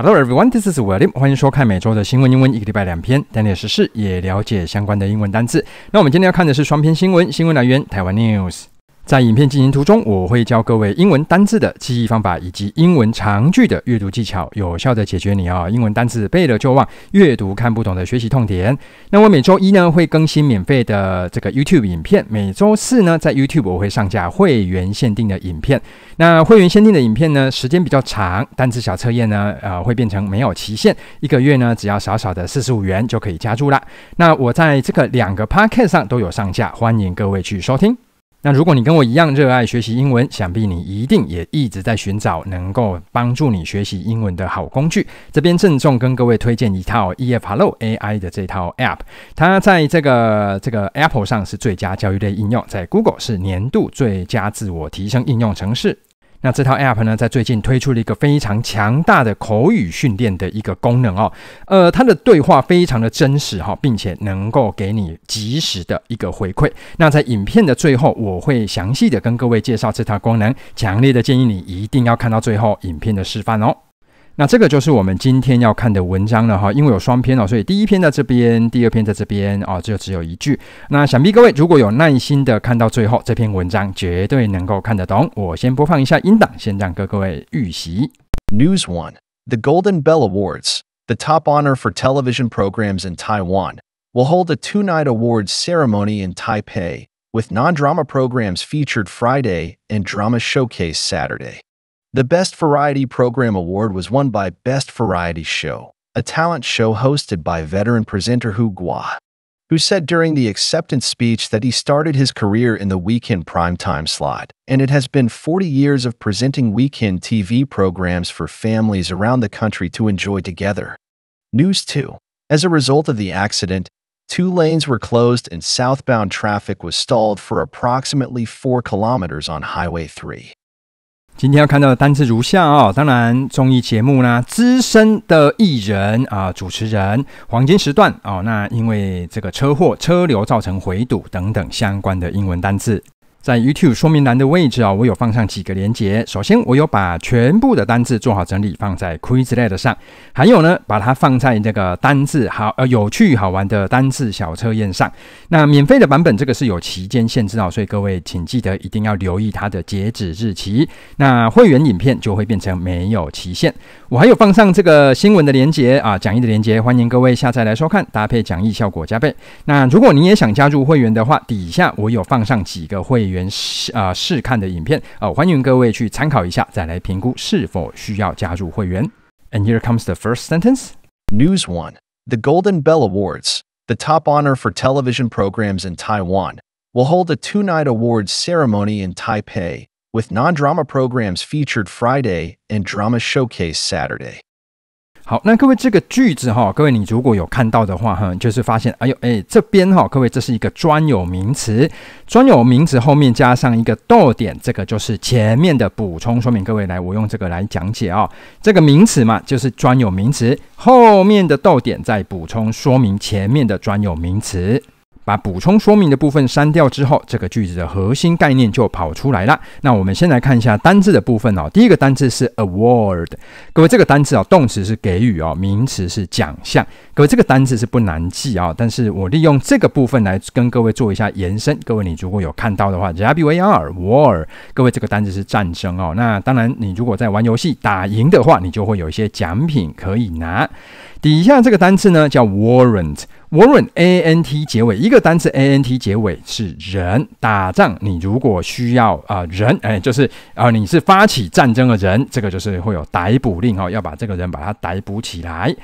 Hello everyone, this is William. 欢迎收看每周的新闻英文，一个礼拜两篇，锻炼时事，也了解相关的英文单词。那我们今天要看的是双篇新闻，新闻来源台湾 News。在影片进行途中，我会教各位英文单字的记忆方法，以及英文长句的阅读技巧，有效的解决你啊英文单字背了就忘、阅读看不懂的学习痛点。那我每周一呢会更新免费的这个 YouTube 影片，每周四呢在 YouTube 我会上架会员限定的影片。那会员限定的影片呢时间比较长，单字小测验呢呃会变成没有期限，一个月呢只要少少的四十五元就可以加入了。那我在这个两个 p a c c a g t 上都有上架，欢迎各位去收听。那如果你跟我一样热爱学习英文，想必你一定也一直在寻找能够帮助你学习英文的好工具。这边郑重跟各位推荐一套 E F Hello A I 的这套 App，它在这个这个 Apple 上是最佳教育类应用，在 Google 是年度最佳自我提升应用程式。那这套 App 呢，在最近推出了一个非常强大的口语训练的一个功能哦，呃，它的对话非常的真实哈，并且能够给你及时的一个回馈。那在影片的最后，我会详细的跟各位介绍这套功能，强烈的建议你一定要看到最后影片的示范哦。那这个就是我们今天要看的文章了哈，因为有双篇哦，所以第一篇在这边，第二篇在这边哦，就只有一句。那想必各位如果有耐心的看到最后，这篇文章绝对能够看得懂。我先播放一下音档，先让各位预习。News One: The Golden Bell Awards, the top honor for television programs in Taiwan, will hold a two-night awards ceremony in Taipei, with non-drama programs featured Friday and drama showcase Saturday. The Best Variety Program Award was won by Best Variety Show, a talent show hosted by veteran presenter Hu Gua, who said during the acceptance speech that he started his career in the weekend primetime slot, and it has been 40 years of presenting weekend TV programs for families around the country to enjoy together. News 2. As a result of the accident, two lanes were closed and southbound traffic was stalled for approximately 4 kilometers on Highway 3. 今天要看到的单词如下哦，当然综艺节目呢，资深的艺人啊，主持人，黄金时段哦，那因为这个车祸车流造成回堵等等相关的英文单词。在 YouTube 说明栏的位置啊，我有放上几个链接。首先，我有把全部的单字做好整理，放在 Quizlet 上，还有呢，把它放在这个单字好呃有趣好玩的单字小测验上。那免费的版本这个是有期间限制哦，所以各位请记得一定要留意它的截止日期。那会员影片就会变成没有期限。我还有放上这个新闻的连接啊，讲义的连接，欢迎各位下载来收看，搭配讲义效果加倍。那如果你也想加入会员的话，底下我有放上几个会员试啊试看的影片啊。欢迎各位去参考一下，再来评估是否需要加入会员。And here comes the first sentence. News one: The Golden Bell Awards, the top honor for television programs in Taiwan, will hold a two-night awards ceremony in Taipei. With non-drama programs featured Friday and drama showcase Saturday。好，那各位这个句子哈，各位你如果有看到的话哈，就是发现，哎呦，哎，这边哈，各位这是一个专有名词，专有名词后面加上一个逗点，这个就是前面的补充说明。各位来，我用这个来讲解啊，这个名词嘛，就是专有名词，后面的逗点在补充说明前面的专有名词。把补充说明的部分删掉之后，这个句子的核心概念就跑出来了。那我们先来看一下单字的部分哦。第一个单字是 award，各位这个单字啊，动词是给予哦，名词是奖项。各位这个单字是不难记啊，但是我利用这个部分来跟各位做一下延伸。各位你如果有看到的话，R B V R，war，各位这个单字是战争哦。那当然，你如果在玩游戏打赢的话，你就会有一些奖品可以拿。底下这个单字呢叫 warrant。无论 a n t 结尾一个单词 a n t 结尾是人打仗，你如果需要啊人，哎，就是啊你是发起战争的人，这个就是会有逮捕令哦，要把这个人把他逮捕起来。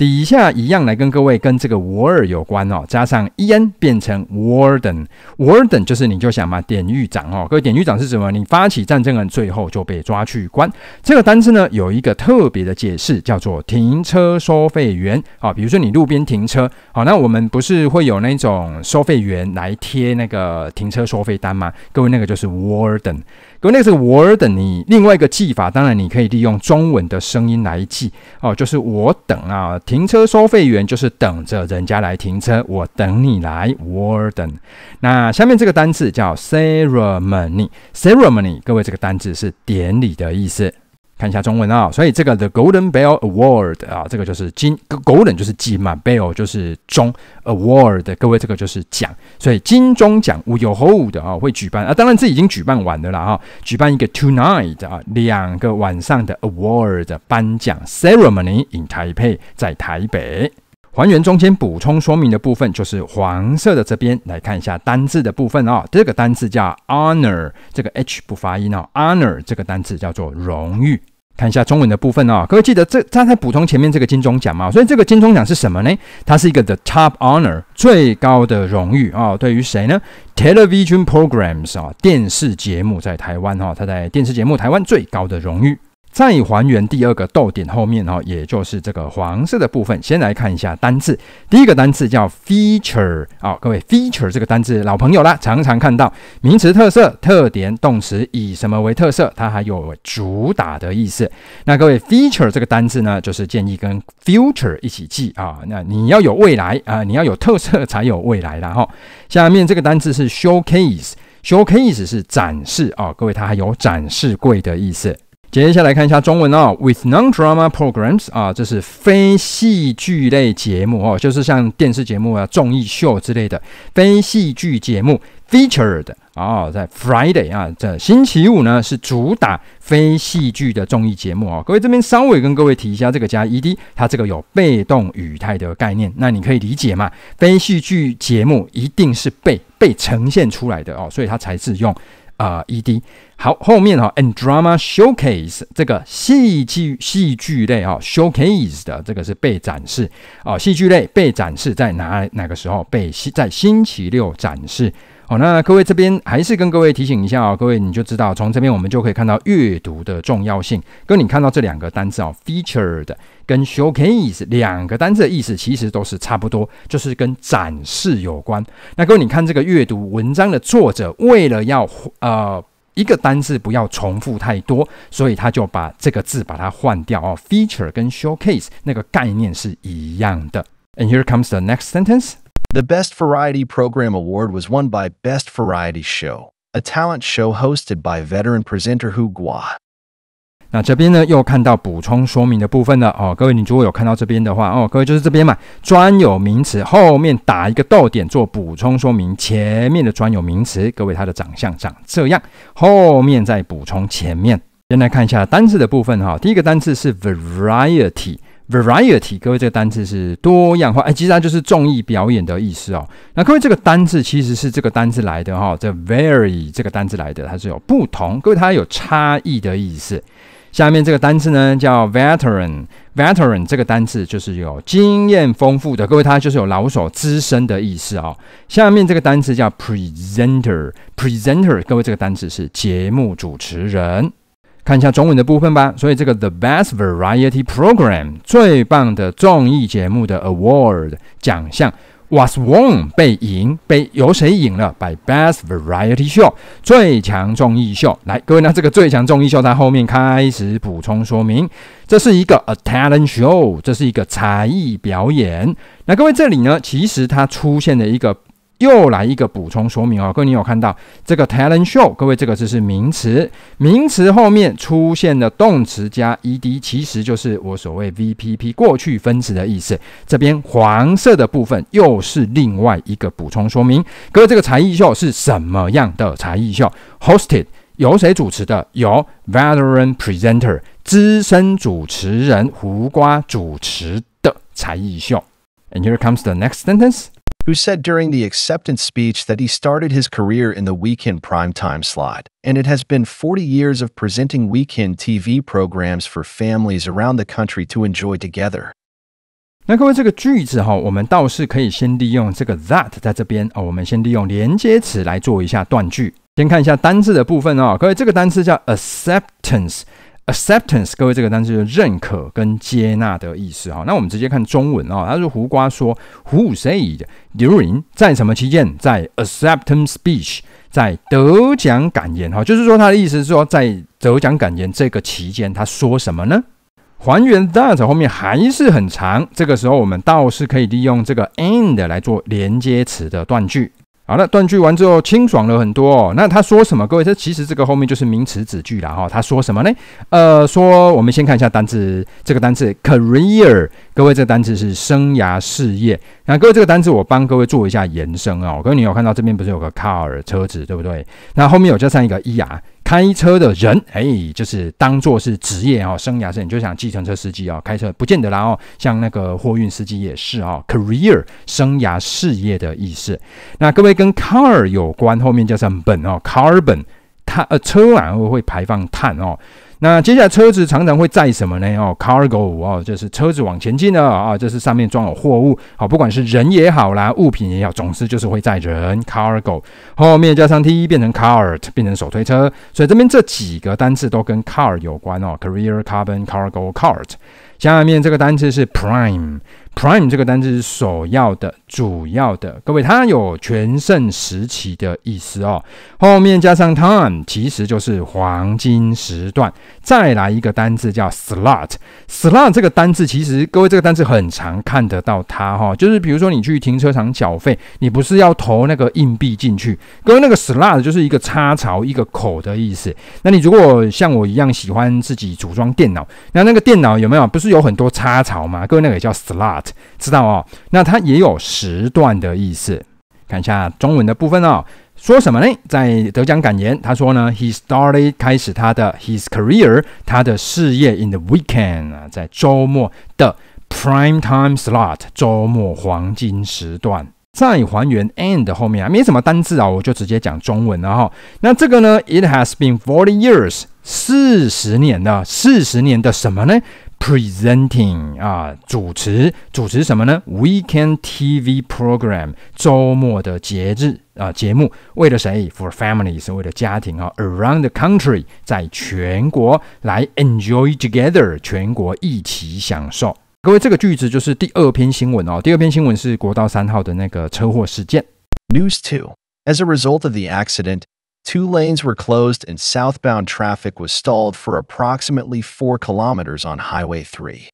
底下一样来跟各位跟这个 w o r d 有关哦，加上 “e n” 变成 “warden”。warden 就是你就想嘛，典狱长哦，各位典狱长是什么？你发起战争了，最后就被抓去关。这个单词呢有一个特别的解释，叫做停车收费员啊。比如说你路边停车，好，那我们不是会有那种收费员来贴那个停车收费单吗？各位那个就是 “warden”，各位那个是 “warden”。你另外一个记法，当然你可以利用中文的声音来记哦，就是我等啊。停车收费员就是等着人家来停车，我等你来，Warden。那下面这个单字叫 ceremony，ceremony，各位，这个单字是典礼的意思。看一下中文啊，所以这个 The Golden Bell Award 啊，这个就是金 Golden 就是金嘛，Bell 就是钟 Award，各位这个就是奖，所以金钟奖我有 Hold 啊，会举办啊，当然这已经举办完了啦哈，举办一个 Tonight 啊，两个晚上的 Award 颁奖 Ceremony in Taipei 在台北。还原中间补充说明的部分，就是黄色的这边来看一下单字的部分啊，这个单字叫 Honor，这个 H 不发音哦。h o n o r 这个单字叫做荣誉。看一下中文的部分啊，各位记得这他才补充前面这个金钟奖嘛，所以这个金钟奖是什么呢？它是一个 the top honor 最高的荣誉啊，对于谁呢？Television programs 啊，电视节目在台湾哈，它在电视节目台湾最高的荣誉。再还原第二个逗点后面哈，也就是这个黄色的部分。先来看一下单词，第一个单词叫 feature，啊。各位 feature 这个单词老朋友啦，常常看到名词特色、特点，动词以什么为特色，它还有主打的意思。那各位 feature 这个单词呢，就是建议跟 future 一起记啊。那你要有未来啊，你要有特色才有未来啦。哈。下面这个单词是 showcase，showcase 是展示啊，各位它还有展示柜的意思。接下来看一下中文哦，with non-drama programs 啊，这是非戏剧类节目哦，就是像电视节目啊、综艺秀之类的非戏剧节目，featured 啊，在 Friday 啊，在星期五呢是主打非戏剧的综艺节目哦。各位这边稍微跟各位提一下，这个加 ed，它这个有被动语态的概念，那你可以理解嘛？非戏剧节目一定是被被呈现出来的哦，所以它才是用。啊，E D，好，后面哦 a n d drama showcase 这个戏剧戏剧类哦 s h o w c a s e 的这个是被展示啊，戏剧类被展示在哪？哪个时候被在星期六展示？好，那各位这边还是跟各位提醒一下哦，各位你就知道，从这边我们就可以看到阅读的重要性。跟你看到这两个单词啊，featured 跟 showcase 两个单词的意思其实都是差不多，就是跟展示有关。那各位，你看这个阅读文章的作者为了要呃一个单字不要重复太多，所以他就把这个字把它换掉哦。f e a t u r e 跟 showcase 那个概念是一样的。And here comes the next sentence. The Best Variety Program Award was won by Best Variety Show, a talent show hosted by veteran presenter Hu g u a 那这边呢又看到补充说明的部分了哦，各位，你如果有看到这边的话哦，各位就是这边嘛，专有名词后面打一个逗点做补充说明，前面的专有名词，各位它的长相长这样，后面再补充前面。先来看一下单词的部分哈，第一个单词是 variety。Variety，各位这个单字是多样化，哎，其实它就是综艺表演的意思哦。那各位这个单字其实是这个单字来的哈这 h e vary 这个单字来的，它是有不同，各位它有差异的意思。下面这个单词呢叫 veteran，veteran 这个单词就是有经验丰富的，各位它就是有老手、资深的意思啊。下面这个单词叫 presenter，presenter，各位这个单词是节目主持人。看一下中文的部分吧。所以这个 the best variety program 最棒的综艺节目的 award 奖项 was won 被赢被由谁赢了？by best variety show 最强综艺秀。来，各位呢，这个最强综艺秀在后面开始补充说明。这是一个 a talent show，这是一个才艺表演。那各位这里呢，其实它出现了一个。又来一个补充说明哦，各位，你有看到这个 talent show？各位，这个字是名词，名词后面出现的动词加 e d，其实就是我所谓 v p p 过去分词的意思。这边黄色的部分又是另外一个补充说明。各位，这个才艺秀是什么样的才艺秀？Hosted 由谁主持的？由 veteran presenter 资深主持人胡瓜主持的才艺秀。And here comes the next sentence. who said during the acceptance speech that he started his career in the weekend primetime slot, and it has been 40 years of presenting weekend TV programs for families around the country to enjoy together. that acceptance，Acceptance，各位这个单词是认可跟接纳的意思哈。那我们直接看中文啊，它是胡瓜说，Who said during 在什么期间，在 acceptance speech 在得奖感言哈，就是说他的意思是说在得奖感言这个期间他说什么呢？还原 that 后面还是很长，这个时候我们倒是可以利用这个 and 来做连接词的断句。好了，断句完之后清爽了很多。那他说什么？各位，这其实这个后面就是名词子句了哈。他说什么呢？呃，说我们先看一下单词，这个单词 career，各位这个单词是生涯事业。那各位这个单词，我帮各位做一下延伸哦。各位，你有看到这边不是有个 car 车子，对不对？那后面有加上一个 e 啊。开车的人，哎，就是当做是职业哦，生涯是。你就想计程车司机哦，开车不见得啦哦。像那个货运司机也是哦 c a r e e r 生涯事业的意思。那各位跟 car 有关，后面加上 b 哦，carbon 碳呃车然后会排放碳哦。那接下来车子常常会载什么呢？哦，cargo 哦，就是车子往前进了啊，就是上面装有货物。好，不管是人也好啦，物品也好，总之就是会载人。cargo 后面加上 t 变成 cart，变成手推车。所以这边这几个单词都跟 car 有关哦，career，carbon，cargo，cart。下面这个单词是 prime。Prime 这个单字是首要的、主要的，各位，它有全盛时期的意思哦。后面加上 time，其实就是黄金时段。再来一个单字叫 slot，slot 这个单字其实各位这个单字很常看得到它哈，就是比如说你去停车场缴费，你不是要投那个硬币进去？各位那个 slot 就是一个插槽、一个口的意思。那你如果像我一样喜欢自己组装电脑，那那个电脑有没有不是有很多插槽吗？各位那个也叫 slot。知道哦，那它也有时段的意思。看一下中文的部分哦，说什么呢？在得奖感言，他说呢，he started 开始他的 his career 他的事业 in the weekend 啊，在周末的 prime time slot 周末黄金时段。再还原 end 后面啊，没什么单字啊，我就直接讲中文了哈。那这个呢，it has been forty years 四十年的四十年的什么呢？presenting 啊，主持主持什么呢？Weekend TV program 周末的节日啊节目，为了谁？For families the country 在全国来 enjoy together two. As a result of the accident, Two lanes were closed, and southbound traffic was stalled for approximately four kilometers on Highway Three.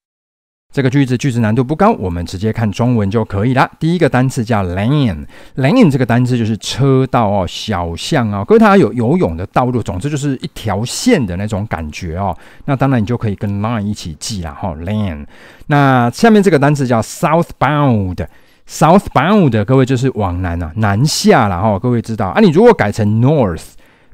这个句子句子难度不高，我们直接看中文就可以了。第一个单词叫 lane，lane 这个单词就是车道哦、小巷哦，可是它有游泳的道路，总之就是一条线的那种感觉哦。那当然你就可以跟 line 一起记了哈。lane。那下面这个单词叫 southbound。Southbound，各位就是往南啊，南下了哈。各位知道啊，你如果改成 North，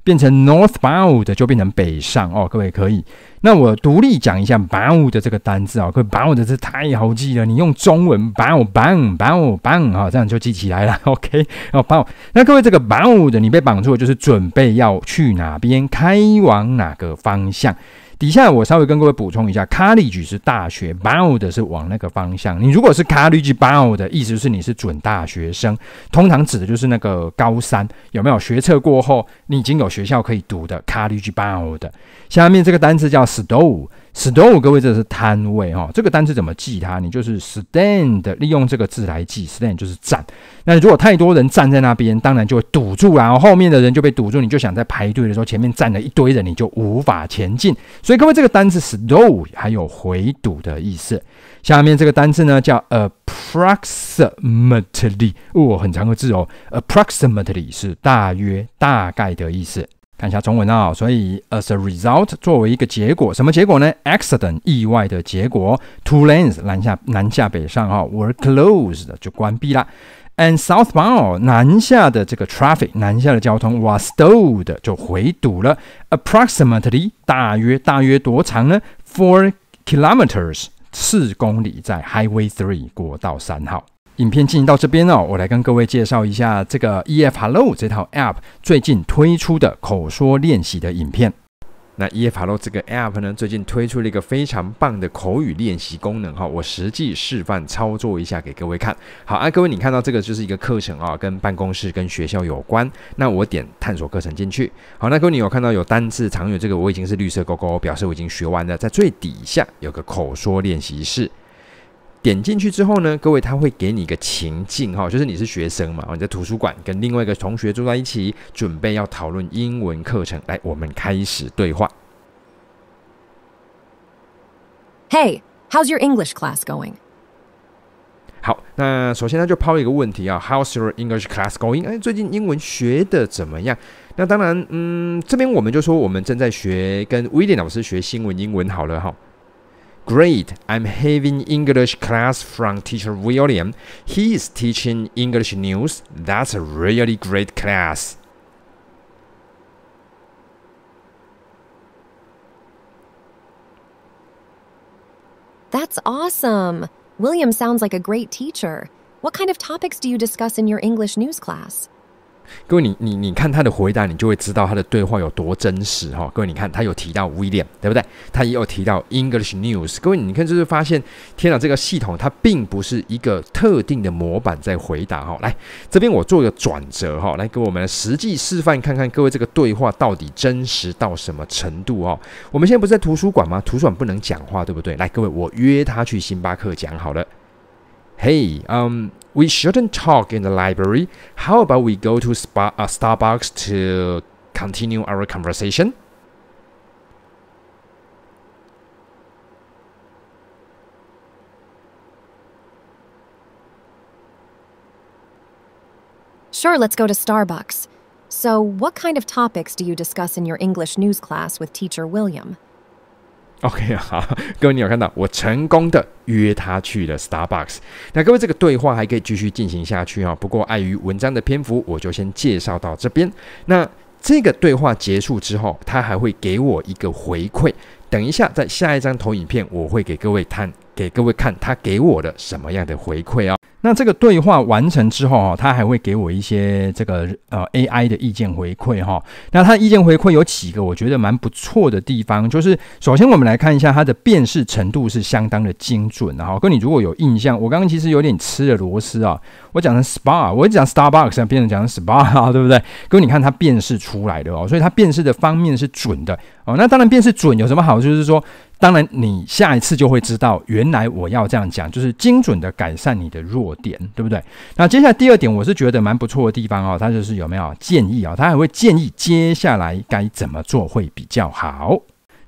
变成 Northbound 就变成北上哦。各位可以，那我独立讲一下 bound 的这个单字啊，各位 bound 这太好记了，你用中文 bound bound bound bound 哈，这样就记起来了。OK，然后 bound，那各位这个 bound 你被绑住就是准备要去哪边，开往哪个方向。底下我稍微跟各位补充一下，college 是大学，bound 是往那个方向。你如果是 college bound 意思是你是准大学生，通常指的就是那个高三有没有学测过后，你已经有学校可以读的 college bound。下面这个单词叫 store。Store 各位这是摊位哈，这个单词怎么记它？你就是 stand，利用这个字来记，stand 就是站。那如果太多人站在那边，当然就会堵住然后后面的人就被堵住。你就想在排队的时候，前面站了一堆人，你就无法前进。所以各位这个单词 store 还有回堵的意思。下面这个单词呢叫 approximately，哦，很长个字哦，approximately 是大约大概的意思。看一下中文哦，所以 as a result 作为一个结果，什么结果呢？accident 意外的结果，two lanes 南下南下北上哦 were closed 就关闭了，and southbound 南下的这个 traffic 南下的交通 was stalled 就回堵了，approximately 大约大约多长呢？four kilometers 四公里在 highway three 国道三号。影片进行到这边哦，我来跟各位介绍一下这个 EF Hello 这套 App 最近推出的口说练习的影片。那 EF Hello 这个 App 呢，最近推出了一个非常棒的口语练习功能哈，我实际示范操作一下给各位看。好啊，各位你看到这个就是一个课程啊，跟办公室跟学校有关。那我点探索课程进去，好，那各位你有看到有单字常用这个，我已经是绿色勾勾，表示我已经学完了。在最底下有个口说练习室。点进去之后呢，各位他会给你一个情境哈，就是你是学生嘛，你在图书馆跟另外一个同学坐在一起，准备要讨论英文课程。来，我们开始对话。Hey, how's your English class going? 好，那首先他就抛一个问题啊，How's your English class going？哎，最近英文学的怎么样？那当然，嗯，这边我们就说我们正在学跟威廉老师学新闻英文好了哈。Great, I'm having English class from teacher William. He is teaching English news. That's a really great class. That's awesome. William sounds like a great teacher. What kind of topics do you discuss in your English news class? 各位，你你你看他的回答，你就会知道他的对话有多真实哈。各位，你看他有提到 William，对不对？他也有提到 English News。各位，你看就是发现，天哪，这个系统它并不是一个特定的模板在回答哈。来，这边我做一个转折哈，来给我们实际示范看看，各位这个对话到底真实到什么程度哦。我们现在不是在图书馆吗？图书馆不能讲话，对不对？来，各位，我约他去星巴克讲好了。Hey，嗯。we shouldn't talk in the library. How about we go to spa, uh, Starbucks to continue our conversation? Sure, let's go to Starbucks. So, what kind of topics do you discuss in your English news class with teacher William? OK，好，各位，你有看到我成功的约他去了 Starbucks。那各位，这个对话还可以继续进行下去哦，不过碍于文章的篇幅，我就先介绍到这边。那这个对话结束之后，他还会给我一个回馈。等一下，在下一张投影片，我会给各位看，给各位看他给我的什么样的回馈哦。那这个对话完成之后哈，他还会给我一些这个呃 AI 的意见回馈哈。那他的意见回馈有几个，我觉得蛮不错的地方，就是首先我们来看一下它的辨识程度是相当的精准哈。跟你如果有印象，我刚刚其实有点吃了螺丝啊，我讲成 SPA，我讲 Starbucks 变成讲 SPA，对不对？跟你看它辨识出来的哦，所以它辨识的方面是准的哦。那当然辨识准有什么好？就是说。当然，你下一次就会知道，原来我要这样讲，就是精准的改善你的弱点，对不对？那接下来第二点，我是觉得蛮不错的地方哦，它就是有没有建议啊？他还会建议接下来该怎么做会比较好。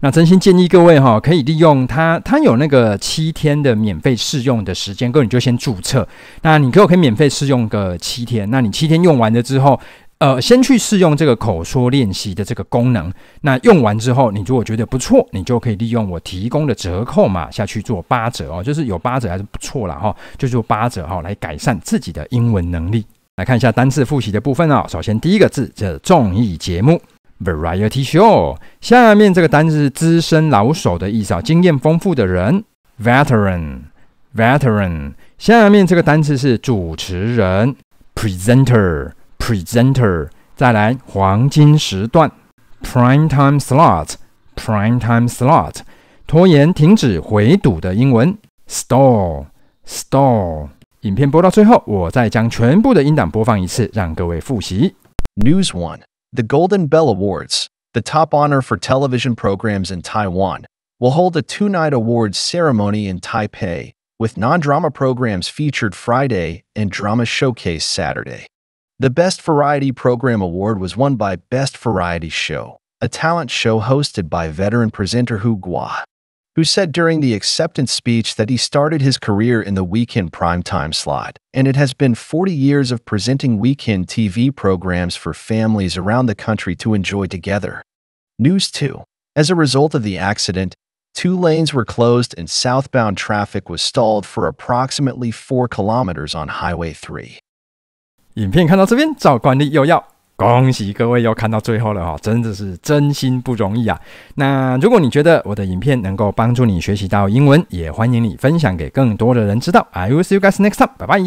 那真心建议各位哈，可以利用它，它有那个七天的免费试用的时间，各位你就先注册。那你可不可以免费试用个七天，那你七天用完了之后。呃，先去试用这个口说练习的这个功能。那用完之后，你如果觉得不错，你就可以利用我提供的折扣码下去做八折哦，就是有八折还是不错了哈，就做八折哈，来改善自己的英文能力。来看一下单词复习的部分啊。首先第一个字是综艺节目，Variety Show。下面这个单词是资深老手的意思，哦，经验丰富的人，Veteran，Veteran。下面这个单词是主持人，Presenter。presenter，再来黄金时段 prime time slot prime time slot，拖延、停止、回堵的英文 stall stall。影片播到最后，我再将全部的音档播放一次，让各位复习。News One: The Golden Bell Awards, the top honor for television programs in Taiwan, will hold a two-night awards ceremony in Taipei, with non-drama programs featured Friday and drama showcase Saturday. The Best Variety Program Award was won by Best Variety Show, a talent show hosted by veteran presenter Hu Gua, who said during the acceptance speech that he started his career in the weekend primetime slot, and it has been 40 years of presenting weekend TV programs for families around the country to enjoy together. News 2. As a result of the accident, two lanes were closed and southbound traffic was stalled for approximately 4 kilometers on Highway 3. 影片看到这边，照惯例又要恭喜各位又看到最后了哈，真的是真心不容易啊。那如果你觉得我的影片能够帮助你学习到英文，也欢迎你分享给更多的人知道 I will see you guys next time，拜拜。